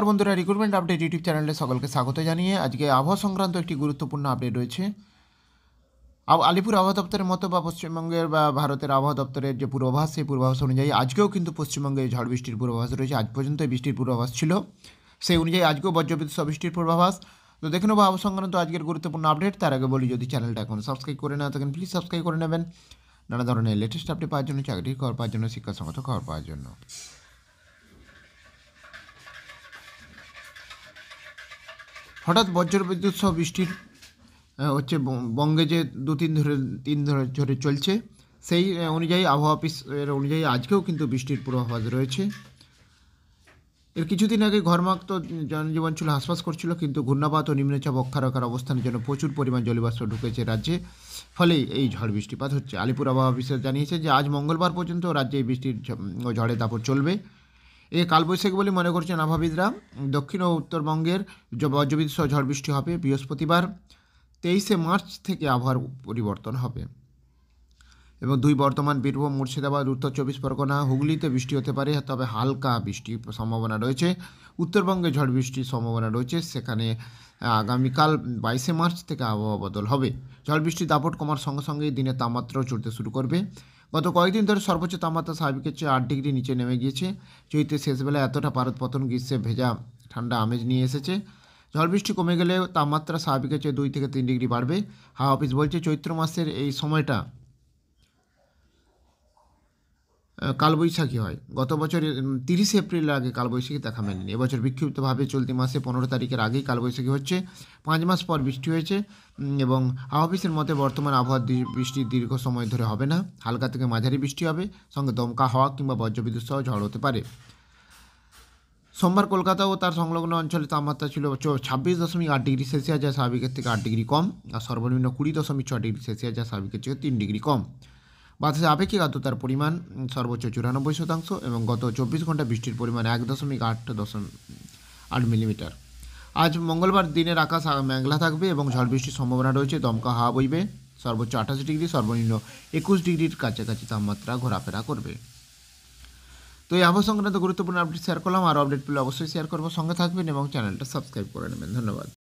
নমস্কার বন্ধুরা recruitment update YouTube চ্যানেলে সকলকে স্বাগত জানিয়ে আজকে আবহাওয়া সংক্রান্ত একটি গুরুত্বপূর্ণ আপডেট রয়েছে আলিপুর আবহাওয়া দপ্তরের মতো বা পশ্চিমবঙ্গের বা ভারতের আবহাওয়া দপ্তরের যে পূর্বাভাস সেই পূর্বাভাস অনুযায়ী আজকেও কিন্তু পশ্চিমবঙ্গে ঝড় বৃষ্টির পূর্বাভাস রয়েছে আজ পর্যন্ত বৃষ্টির পূর্বাভাস ছিল সেই অনুযায়ী আজকেও বজ্রবিদ্যুৎ বৃষ্টির পূর্বাভাস তো দেখে নেবো আবহাওয়া সংক্রান্ত আজকের গুরুত্বপূর্ণ আপডেট তার আগে বলি যদি চ্যানেলটা এখন সাবস্ক্রাইব করে না থাকেন প্লিজ সাবস্ক্রাইব করে নেবেন নানা ধরনের লেটেস্ট আপডেট পাওয়ার জন্য চাকরি খবর পাওয়ার জন্য শিক্ষা সংক্রান্ত খবর পাওয়ার জন্য হঠাৎ বজ্রবিদ্যুৎ সহ বৃষ্টির হচ্ছে বঙ্গে যে দু তিন ধরে তিন ধরে ধরে চলছে সেই অনুযায়ী আবহাওয়া অফিস এর অনুযায়ী আজকেও কিন্তু বৃষ্টির পূর্বাভাস রয়েছে এর কিছুদিন আগে ঘরমাক্ত জনজীবন ছিল হাঁসফাঁস করছিল কিন্তু ঘূর্ণাপাত ও নিম্নচাপ রাখার অবস্থানের জন্য প্রচুর পরিমাণ জলীয়বাষ্প ঢুকেছে রাজ্যে ফলে এই ঝড় বৃষ্টিপাত হচ্ছে আলিপুর আবহাওয়া অফিসার জানিয়েছে যে আজ মঙ্গলবার পর্যন্ত রাজ্যে এই বৃষ্টির ঝড়ের দাপট চলবে এ কালবৈশাখী বলে মনে করছেন আভাবিদরা দক্ষিণ ও উত্তরবঙ্গের বজ্রবিদ্যুৎ সহ ঝড় বৃষ্টি হবে বৃহস্পতিবার তেইশে মার্চ থেকে আবহাওয়ার পরিবর্তন হবে এবং দুই বর্তমান বীরভূম মুর্শিদাবাদ উত্তর চব্বিশ পরগনা হুগলিতে বৃষ্টি হতে পারে তবে হালকা বৃষ্টির সম্ভাবনা রয়েছে উত্তরবঙ্গে ঝড় বৃষ্টির সম্ভাবনা রয়েছে সেখানে আগামীকাল বাইশে মার্চ থেকে আবহাওয়া বদল হবে ঝড় বৃষ্টির দাপট কমার সঙ্গে সঙ্গে দিনে তাপমাত্রাও চড়তে শুরু করবে গত কয়েকদিন ধরে সর্বোচ্চ তাপমাত্রা স্বাভাবিকের চেয়ে আট ডিগ্রি নিচে নেমে গিয়েছে চৈত্রের শেষবেলা এতটা পারদপতন গ্রীষ্মে ভেজা ঠান্ডা আমেজ নিয়ে এসেছে ঝড়বৃষ্টি কমে গেলে তাপমাত্রা স্বাভাবিকের চেয়ে দুই থেকে তিন ডিগ্রি বাড়বে হাওয়া অফিস বলছে চৈত্র মাসের এই সময়টা কালবৈশাখী হয় গত বছর তিরিশে এপ্রিলের আগে কালবৈশাখী দেখা মেলেনি এবছর বিক্ষিপ্তভাবে চলতি মাসে পনেরো তারিখের আগেই কালবৈশাখী হচ্ছে পাঁচ মাস পর বৃষ্টি হয়েছে এবং আহফিসের মতে বর্তমান আবহাওয়ার বৃষ্টি দীর্ঘ সময় ধরে হবে না হালকা থেকে মাঝারি বৃষ্টি হবে সঙ্গে দমকা হওয়া কিংবা বজ্রবিদ্যুৎ সহ ঝড় হতে পারে সোমবার কলকাতা ও তার সংলগ্ন অঞ্চলে তাপমাত্রা ছিল ছাব্বিশ দশমিক আট ডিগ্রি সেলসিয়াস যা স্বাভাবিকের থেকে আট ডিগ্রি কম আর সর্বনিম্ন কুড়ি দশমিক ছ ডিগ্রি সেলসিয়াস যা স্বাভাবিকের থেকে তিন ডিগ্রি কম বাতাসে আপেক্ষিক আর্দ্রতার পরিমাণ সর্বোচ্চ চুরানব্বই শতাংশ এবং গত চব্বিশ ঘন্টা বৃষ্টির পরিমাণ এক দশমিক আট আট মিলিমিটার আজ মঙ্গলবার দিনের আকাশ মেঘলা থাকবে এবং ঝড় বৃষ্টির সম্ভাবনা রয়েছে দমকা হাওয়া বইবে সর্বোচ্চ আঠাশ ডিগ্রি সর্বনিম্ন একুশ ডিগ্রির কাছাকাছি তাপমাত্রা ঘোরাফেরা করবে তো এই আবহাওয়া সংক্রান্ত গুরুত্বপূর্ণ আপডেট শেয়ার করলাম আর আপডেট পেলে অবশ্যই শেয়ার করবো সঙ্গে থাকবেন এবং চ্যানেলটা সাবস্ক্রাইব করে নেবেন ধন্যবাদ